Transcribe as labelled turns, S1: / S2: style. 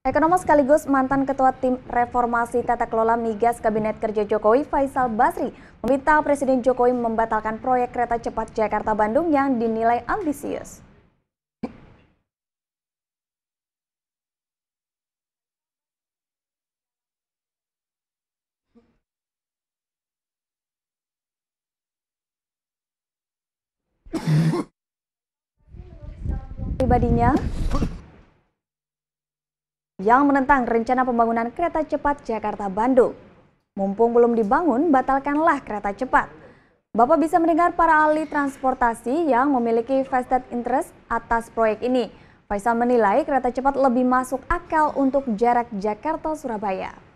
S1: Ekonom sekaligus mantan Ketua Tim Reformasi Tata Kelola Migas Kabinet Kerja Jokowi Faisal Basri meminta Presiden Jokowi membatalkan proyek kereta cepat Jakarta-Bandung yang dinilai ambisius. pribadinya yang menentang rencana pembangunan kereta cepat Jakarta-Bandung. Mumpung belum dibangun, batalkanlah kereta cepat. Bapak bisa mendengar para ahli transportasi yang memiliki vested interest atas proyek ini. Faisal menilai kereta cepat lebih masuk akal untuk jarak Jakarta-Surabaya.